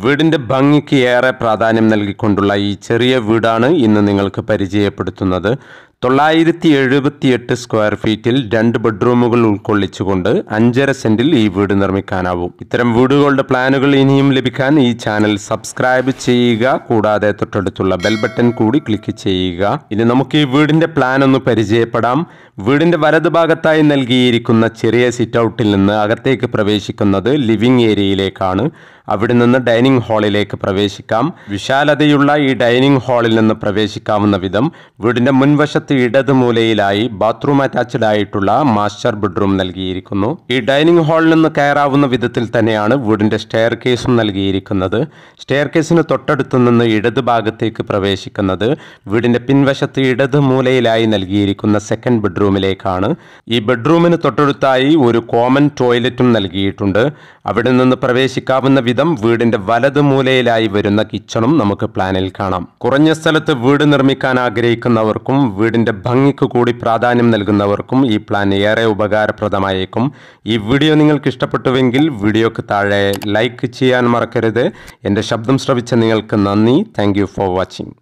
വീടിൻ്റെ ഭംഗിക്ക് ഏറെ പ്രാധാന്യം നൽകിക്കൊണ്ടുള്ള ഈ ചെറിയ വീടാണ് ഇന്ന് നിങ്ങൾക്ക് പരിചയപ്പെടുത്തുന്നത് തൊള്ളായിരത്തി എഴുപത്തിയെട്ട് സ്ക്വയർ ഫീറ്റിൽ രണ്ട് ബെഡ്റൂമുകൾ ഉൾക്കൊള്ളിച്ചുകൊണ്ട് അഞ്ചര സെന്റിൽ ഈ വീട് നിർമ്മിക്കാനാവും ഇത്തരം വീടുകളുടെ പ്ലാനുകൾ ഇനിയും ലഭിക്കാൻ ഈ ചാനൽ സബ്സ്ക്രൈബ് ചെയ്യുക കൂടാതെ തൊട്ടടുത്തുള്ള ബെൽ ബട്ടൺ കൂടി ക്ലിക്ക് ചെയ്യുക ഇനി നമുക്ക് ഈ വീടിന്റെ പ്ലാൻ ഒന്ന് പരിചയപ്പെടാം വീടിന്റെ വലതുഭാഗത്തായി നൽകിയിരിക്കുന്ന ചെറിയ സിറ്റ് ഔട്ടിൽ നിന്ന് അകത്തേക്ക് പ്രവേശിക്കുന്നത് ലിവിംഗ് ഏരിയയിലേക്കാണ് അവിടെ നിന്ന് ഡൈനിങ് ഹാളിലേക്ക് പ്രവേശിക്കാം വിശാലതയുള്ള ഈ ഡൈനിങ് ഹാളിൽ നിന്ന് പ്രവേശിക്കാവുന്ന വിധം വീടിന്റെ മുൻവശത്ത് മുറിക്കകത്ത് ഇടത് മൂലയിലായി ബാത്റൂം അറ്റാച്ച്ഡ് ആയിട്ടുള്ള മാസ്റ്റർ ബെഡ്റൂം നൽകിയിരിക്കുന്നു ഈ ഡൈനിങ് ഹാളിൽ നിന്ന് കയറാവുന്ന വിധത്തിൽ തന്നെയാണ് വീടിന്റെ സ്റ്റെയർ കേസും നൽകിയിരിക്കുന്നത് സ്റ്റെയർ കേസിന് തൊട്ടടുത്ത് നിന്ന് ഇടത് ഭാഗത്തേക്ക് പ്രവേശിക്കുന്നത് വീടിന്റെ പിൻവശത്ത് ഇടത് മൂലയിലായി നൽകിയിരിക്കുന്ന സെക്കൻഡ് ബെഡ്റൂമിലേക്കാണ് ഈ ബെഡ്റൂമിന് തൊട്ടടുത്തായി ഒരു കോമൺ ടോയ്ലറ്റും നൽകിയിട്ടുണ്ട് അവിടെ നിന്ന് പ്രവേശിക്കാവുന്ന വിധം വീടിന്റെ വലത് മൂലയിലായി വരുന്ന കിച്ചണും നമുക്ക് പ്ലാനിൽ കാണാം കുറഞ്ഞ സ്ഥലത്ത് വീട് നിർമ്മിക്കാൻ ആഗ്രഹിക്കുന്നവർക്കും വീടിന് അതിൻ്റെ ഭംഗിക്ക് കൂടി പ്രാധാന്യം നൽകുന്നവർക്കും ഈ പ്ലാൻ ഏറെ ഉപകാരപ്രദമായേക്കും ഈ വീഡിയോ നിങ്ങൾക്ക് ഇഷ്ടപ്പെട്ടുവെങ്കിൽ വീഡിയോക്ക് താഴെ ലൈക്ക് ചെയ്യാൻ മറക്കരുത് എൻ്റെ ശബ്ദം ശ്രവിച്ച നിങ്ങൾക്ക് നന്ദി താങ്ക് ഫോർ വാച്ചിങ്